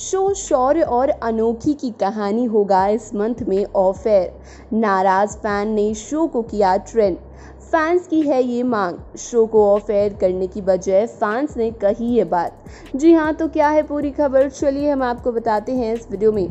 Show Shaurya और अनोखी की कहानी होगा इस मंथ में ऑफेयर नाराज फैन ने शो को किया ट्रेंड फैंस की है ये मांग शो को ऑफ एयर करने की बजाय फैंस ने कही ये बात जी हाँ तो क्या है पूरी खबर चलिए हम आपको बताते हैं इस वीडियो में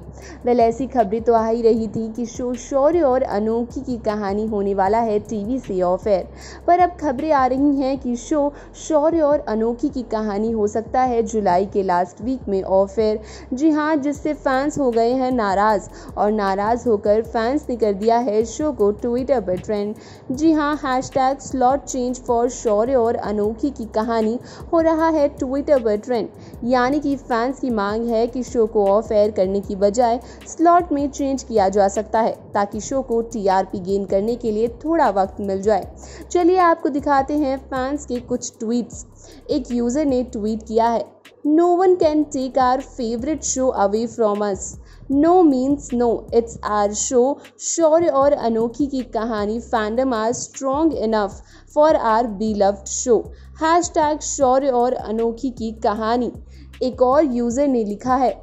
वेल ऐसी खबरें तो आ ही रही थी कि शो शौर्य और अनोखी की कहानी होने वाला है टीवी से ऑफ एयर पर अब खबरें आ रही हैं कि शो शौर्य और अनोखी की कहानी हो सकता है जुलाई के लास्ट वीक में ऑफ एयर जी हाँ जिससे फैंस हो गए हैं नाराज़ और नाराज़ होकर फैंस ने कर दिया है शो को ट्विटर पर ट्रेंड जी हाँ hash hashtag slot change for Shaurya और अनोखी की कहानी हो रहा है ट्विटर पर ट्रेंड यानी कि फैंस की मांग है कि शो को ऑफ एयर करने की बजाय स्लॉट में चेंज किया जा सकता है ताकि शो को टीआरपी गेन करने के लिए थोड़ा वक्त मिल जाए चलिए आपको दिखाते हैं फैंस के कुछ ट्वीट्स एक यूज़र ने ट्वीट किया है No one can take our favorite show away from us. No means no it's our show Shaurya और अनोखी की कहानी fandom are strong enough for our beloved show hashtag Shaurya और अनोखी की कहानी एक और यूज़र ने लिखा है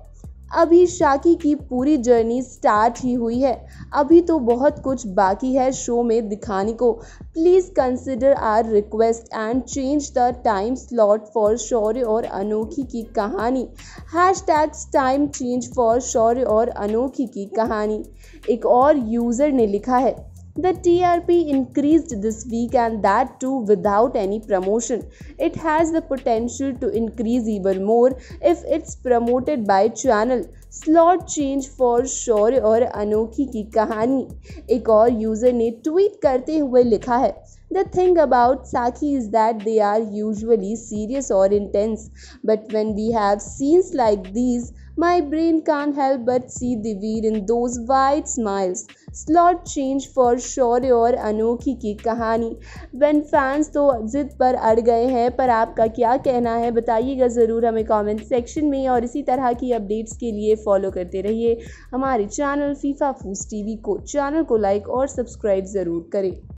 अभी शाकी की पूरी जर्नी स्टार्ट ही हुई है अभी तो बहुत कुछ बाकी है शो में दिखाने को please consider our request and change the time slot for Shaurya और अनोखी की कहानी hashtags time change for Shaurya और अनोखी की कहानी एक और यूज़र ने लिखा है The TRP increased this week and that too without any promotion. It has the potential to increase even more if it's promoted by channel. Slot change for Shory or Anokhi ki kahani. Ek user ne tweet karte hue likha hai. The thing about Saki is that they are usually serious or intense. But when we have scenes like these, My brain can't help but see Divir in those wide smiles. Slot change for शौर्य और अनोखी की कहानी one fans तो जिद पर अड़ गए हैं पर आपका क्या कहना है बताइएगा ज़रूर हमें कमेंट सेक्शन में और इसी तरह की अपडेट्स के लिए फॉलो करते रहिए हमारे चैनल फीफा फूस टीवी को चैनल को लाइक और सब्सक्राइब ज़रूर करें